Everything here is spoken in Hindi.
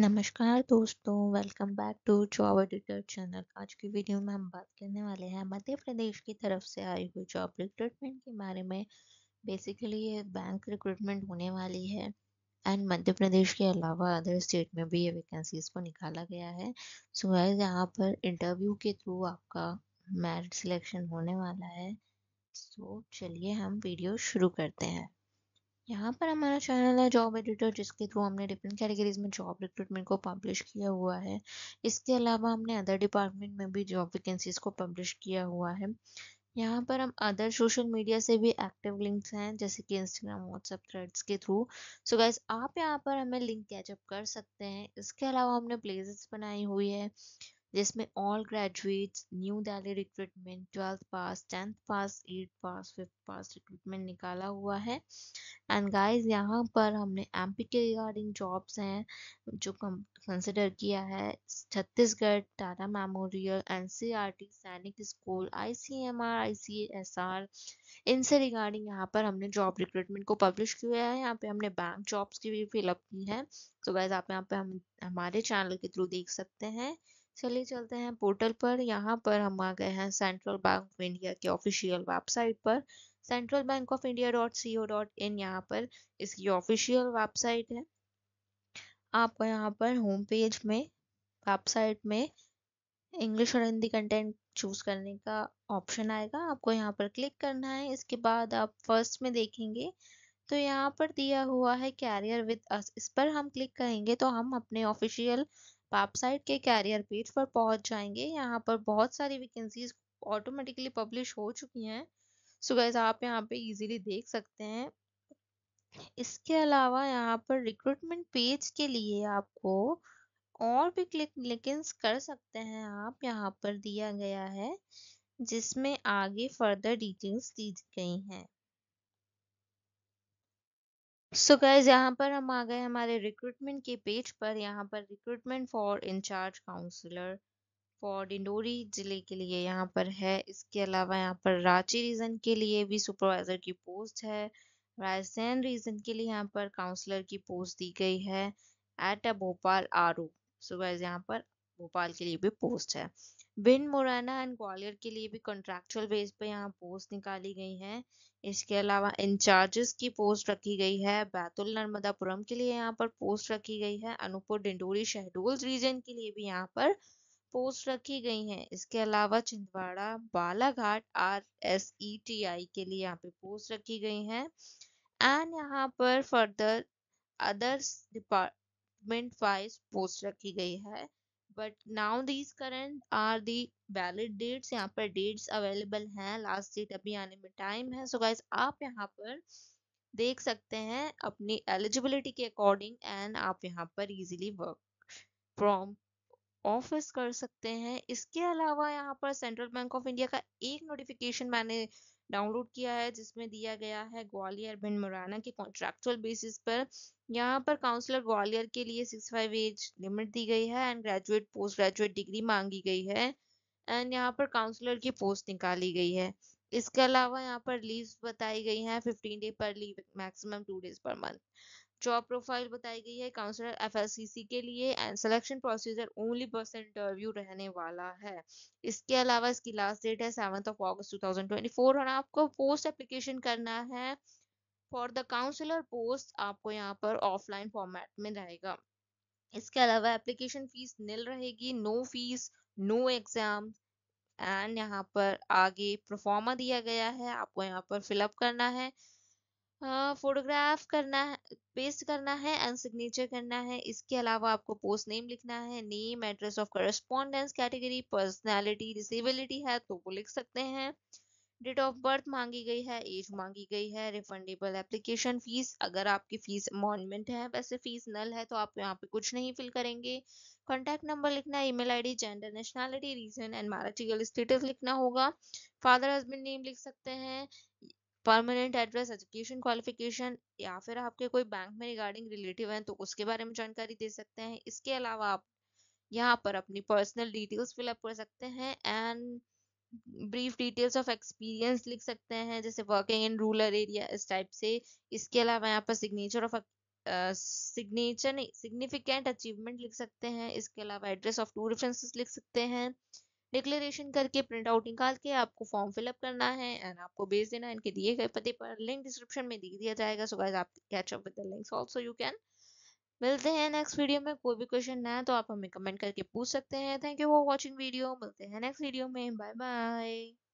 नमस्कार दोस्तों welcome back to job editor channel आज की वीडियो में हम बात करने वाले हैं मध्य प्रदेश की तरफ से आई हुई जॉब रिक्रूटमेंट के बारे में बेसिकली ये बैंक रिक्रूटमेंट होने वाली है एंड मध्य प्रदेश के अलावा अदर स्टेट में भी ये वैकेंसीज को निकाला गया है सो है यहाँ पर इंटरव्यू के थ्रू आपका मैरिट सिलेक्शन होने वाला है सो so, चलिए हम वीडियो शुरू करते हैं यहाँ पर हमारा चैनल है जॉब एडिटर जिसके थ्रू हमने डिफरेंट कैटेगरीज में जॉब रिक्रूटमेंट को पब्लिश किया हुआ है इसके अलावा हमने अदर डिपार्टमेंट में भी जॉब वैकेंसीज को पब्लिश किया हुआ है यहाँ पर हम अदर सोशल मीडिया से भी एक्टिव लिंक्स हैं जैसे कि इंस्टाग्राम व्हाट्सएप थ्रेड्स के थ्रू सो गाइज आप यहाँ पर हमें लिंक कैचअप कर सकते हैं इसके अलावा हमने प्लेजेस बनाई हुई है जिसमें all graduates new Delhi recruitment twelfth pass tenth pass eight pass fifth pass recruitment निकाला हुआ है एंड गाइस यहाँ पर हमने एम के रिगार्डिंग जॉब्स हैं जो कंसिडर किया है छत्तीसगढ़ टाटा मेमोरियल एन Sainik school I C S R इनसे रिगार्डिंग यहाँ पर हमने जॉब रिक्रूटमेंट को पब्लिश किया है यहाँ पे हमने बैंक जॉब्स की भी फिलअप की है तो गाइज आप यहाँ पे हम हमारे चैनल के थ्रू देख सकते हैं चलिए चलते हैं पोर्टल पर यहाँ पर हम आ गए हैं सेंट्रल बैंक ऑफ इंडिया के ऑफिशियल वेबसाइट पर central bank of India dot C O dot in यहाँ पर इसकी ऑफिशियल वेबसाइट है आपको यहाँ पर होम पेज में वेबसाइट में इंग्लिश और हिंदी कंटेंट चूज करने का ऑप्शन आएगा आपको यहाँ पर क्लिक करना है इसके बाद आप फर्स्ट में देखेंगे तो यहाँ पर दिया हुआ है कैरियर विद अस इस पर हम क्लिक करेंगे तो हम अपने ऑफिशियल पाप साइड के कैरियर पेज पर पहुंच जाएंगे यहाँ पर बहुत सारी वैकेंसीज ऑटोमेटिकली पब्लिश हो चुकी हैं सो गैस आप यहाँ पे इजीली देख सकते हैं इसके अलावा यहाँ पर रिक्रूटमेंट पेज के लिए आपको और भी क्लिक लिकिन्स कर सकते हैं आप यहाँ पर दिया गया है जिसमें आगे फर्दर डिटेल्स दी गई हैं सो गाइज यहाँ पर हम आ गए हमारे रिक्रूटमेंट के पेज पर यहाँ पर recruitment for incharge counsellor for Dindori जिले के लिए यहाँ पर है इसके अलावा यहाँ पर रांची रीजन के लिए भी सुपरवाइजर की पोस्ट है रायसेन रीजन के लिए यहाँ पर काउंसलर की पोस्ट दी गई है at a Bhopal are so guys यहाँ पर भोपाल के लिए भी पोस्ट है बिन मुरैना एंड ग्वालियर के लिए भी कॉन्ट्रेक्चुअल बेस पे यहाँ पोस्ट निकाली गई हैं इसके अलावा इंचार्जेस की पोस्ट रखी गई है बैतुल नर्मदापुरम के लिए यहाँ पर पोस्ट रखी गई है अनूपपुर डिंडोरी शहडोल रीजन के लिए भी यहाँ पर पोस्ट रखी गई हैं इसके अलावा Chhindwara Balaghat R S E T I के लिए यहाँ पे पोस्ट रखी गई हैं एंड यहाँ पर further others department wise post रखी गई है but now these current are the valid dates यहाँ पर डेट्स अवेलेबल हैं लास्ट डेट अभी आने में टाइम है सो so गाइज आप यहाँ पर देख सकते हैं अपनी एलिजिबिलिटी के अकॉर्डिंग एंड आप यहाँ पर इजिली वर्क फ्रॉम ऑफिस कर सकते हैं इसके अलावा यहाँ पर सेंट्रल बैंक ऑफ इंडिया का एक नोटिफिकेशन मैंने डाउनलोड किया है जिसमें दिया गया है ग्वालियर भिंड मुरैना के कॉन्ट्रेक्चुअल बेसिस पर यहाँ पर काउंसलर ग्वालियर के लिए सिक्स फाइव एज लिमिट दी गई है and graduate post graduate degree मांगी गई है एंड यहाँ पर काउंसलर की पोस्ट निकाली गई है इसके अलावा यहाँ पर लीव बताई गई है fifteen day per leave maximum two days per month job profile बताई गई है काउंसलर एफएससीसी के लिए and selection procedure only person interview रहने वाला है इसके अलावा इसकी लास्ट डेट है सेवन्थ ऑफ ऑगस्ट टू और आपको पोस्ट एप्लीकेशन करना है फॉर द काउंसलर पोस्ट आपको यहाँ पर ऑफलाइन फॉर्मेट में रहेगा इसके अलावा एप्लीकेशन फीस नील रहेगी no fees no exam and यहाँ पर आगे प्रोफॉर्मा दिया गया है आपको यहाँ पर फिलअप करना है फोटोग्राफ करना है पेस्ट करना है एंड सिग्नेचर करना है इसके अलावा आपको पोस्ट नेम लिखना है name address of correspondence category personality disability है तो वो लिख सकते हैं डेट ऑफ बर्थ मांगी गई है एज मांगी गई है रिफंडेबल एप्लीकेशन फीस अगर आपकी फीस अमोनमेंट है वैसे फीस नल है तो आप यहाँ पे कुछ नहीं फिल करेंगे कॉन्टैक्ट नंबर लिखना है email ID gender nationality religion and marital status लिखना होगा फादर हस्बैंड नेम लिख सकते हैं परमानेंट एड्रेस एजुकेशन क्वालिफिकेशन या फिर आपके कोई बैंक में रिगार्डिंग रिलेटिव हैं तो उसके बारे में जानकारी दे सकते हैं इसके अलावा आप यहाँ पर अपनी पर्सनल डिटेल्स फिलअप कर सकते हैं and brief details of experience लिख सकते हैं जैसे वर्किंग इन रूरल एरिया इस टाइप से इसके अलावा यहाँ पर signature of signature significant achievement लिख सकते हैं इसके अलावा एड्रेस ऑफ टू रेफरेंसेस लिख सकते हैं डिक्लेरेशन करके प्रिंट आउट निकाल के आपको फॉर्म फिलअप करना है एंड आपको भेज देना इनके दिए गए पते पर लिंक डिस्क्रिप्शन में दे दिया जाएगा सो गाइस आप catch up with the links also you can मिलते हैं नेक्स्ट वीडियो में कोई भी क्वेश्चन ना तो आप हमें कमेंट करके पूछ सकते हैं thank you for watching video मिलते हैं नेक्स्ट वीडियो में बाय बाय